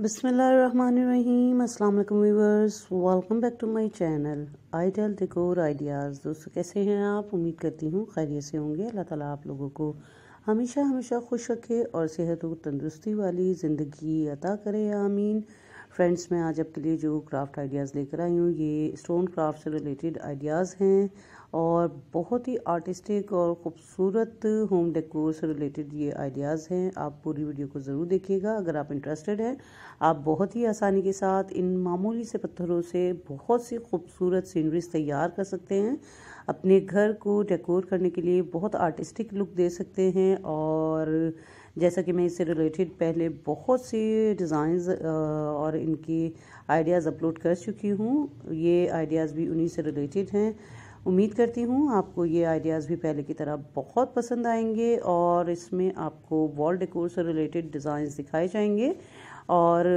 बिसमीम अल्लाम viewers welcome back to my channel ideal decor ideas दोस्तों कैसे हैं आप उम्मीद करती हूँ खैरियत से होंगे अल्लाह ताला आप लोगों को हमेशा हमेशा खुश रखे और सेहत और तंदुरुस्ती वाली ज़िंदगी अता करे आमीन फ्रेंड्स मैं आज आपके लिए जो क्राफ्ट आइडियाज़ लेकर आई हूँ ये स्टोन क्राफ्ट से रिलेटेड आइडियाज़ हैं और बहुत ही आर्टिस्टिक और ख़ूबसूरत होम डेकोर से रिलेटेड ये आइडियाज़ हैं आप पूरी वीडियो को ज़रूर देखिएगा अगर आप इंटरेस्टेड हैं आप बहुत ही आसानी के साथ इन मामूली से पत्थरों से बहुत सी खूबसूरत सीनरीज तैयार कर सकते हैं अपने घर को डेकोर करने के लिए बहुत आर्टिस्टिक लुक दे सकते हैं और जैसा कि मैं इससे रिलेटेड पहले बहुत सी डिज़ाइंस और इनकी आइडियाज़ अपलोड कर चुकी हूँ ये आइडियाज़ भी उन्हीं से रिलेटेड हैं उम्मीद करती हूँ आपको ये आइडियाज़ भी पहले की तरह बहुत पसंद आएंगे और इसमें आपको वॉल डेकोर से रिलेटेड डिज़ाइंस दिखाए जाएंगे और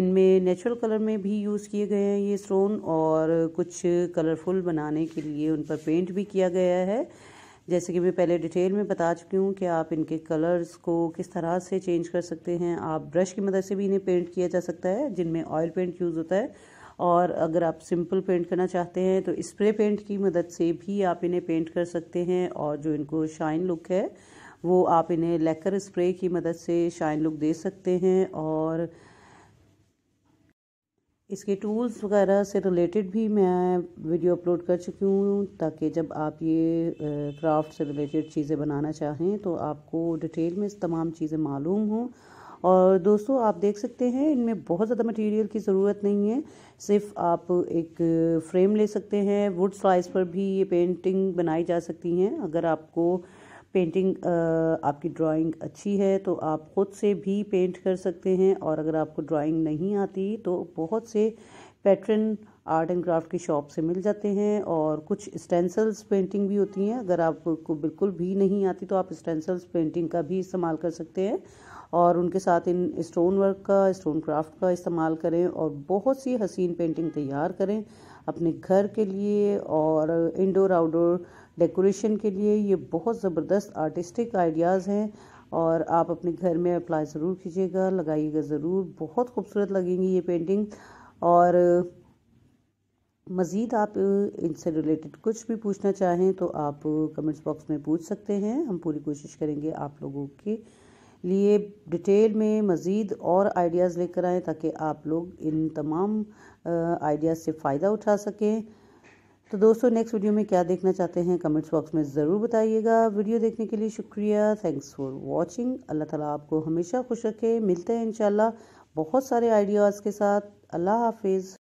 इनमें नेचुरल कलर में भी यूज़ किए गए हैं ये स्टोन और कुछ कलरफुल बनाने के लिए उन पर पेंट भी किया गया है जैसे कि मैं पहले डिटेल में बता चुकी हूँ कि आप इनके कलर्स को किस तरह से चेंज कर सकते हैं आप ब्रश की मदद से भी इन्हें पेंट किया जा सकता है जिनमें ऑयल पेंट यूज़ होता है और अगर आप सिंपल पेंट करना चाहते हैं तो स्प्रे पेंट की मदद से भी आप इन्हें पेंट कर सकते हैं और जो इनको शाइन लुक है वो आप इन्हें लेकर स्प्रे की मदद से शाइन लुक दे सकते हैं और इसके टूल्स वगैरह से रिलेटेड भी मैं वीडियो अपलोड कर चुकी हूँ ताकि जब आप ये क्राफ्ट से रिलेटेड चीज़ें बनाना चाहें तो आपको डिटेल में तमाम चीज़ें मालूम हों और दोस्तों आप देख सकते हैं इनमें बहुत ज़्यादा मटेरियल की ज़रूरत नहीं है सिर्फ आप एक फ्रेम ले सकते हैं वुड स्लाइस पर भी ये पेंटिंग बनाई जा सकती हैं अगर आपको पेंटिंग आपकी ड्राइंग अच्छी है तो आप ख़ुद से भी पेंट कर सकते हैं और अगर आपको ड्राइंग नहीं आती तो बहुत से पैटर्न आर्ट एंड क्राफ्ट की शॉप से मिल जाते हैं और कुछ स्टेंसल्स पेंटिंग भी होती हैं अगर आपको बिल्कुल भी नहीं आती तो आप स्टेंसल्स पेंटिंग का भी इस्तेमाल कर सकते हैं और उनके साथ इन स्टोन वर्क का स्टोन क्राफ्ट का इस्तेमाल करें और बहुत सी हसीन पेंटिंग तैयार करें अपने घर के लिए और इंडोर आउटडोर डेकोरेशन के लिए ये बहुत ज़बरदस्त आर्टिस्टिक आइडियाज़ हैं और आप अपने घर में अप्लाई ज़रूर कीजिएगा लगाइएगा ज़रूर बहुत खूबसूरत लगेंगी ये पेंटिंग और मज़ीद आप इनसे रिलेटेड कुछ भी पूछना चाहें तो आप कमेंट्स बॉक्स में पूछ सकते हैं हम पूरी कोशिश करेंगे आप लोगों के लिए डिटेल में मज़ीद और आइडियाज़ लेकर आएँ ताकि आप लोग इन तमाम आइडियाज़ से फ़ायदा उठा सकें तो दोस्तों नेक्स्ट वीडियो में क्या देखना चाहते हैं कमेंट्स बॉक्स में ज़रूर बताइएगा वीडियो देखने के लिए शुक्रिया थैंक्स फॉर वॉचिंग अल्लाह ताला आपको हमेशा खुश रखे मिलते हैं इन बहुत सारे आइडियाज़ के साथ अल्लाह हाफिज़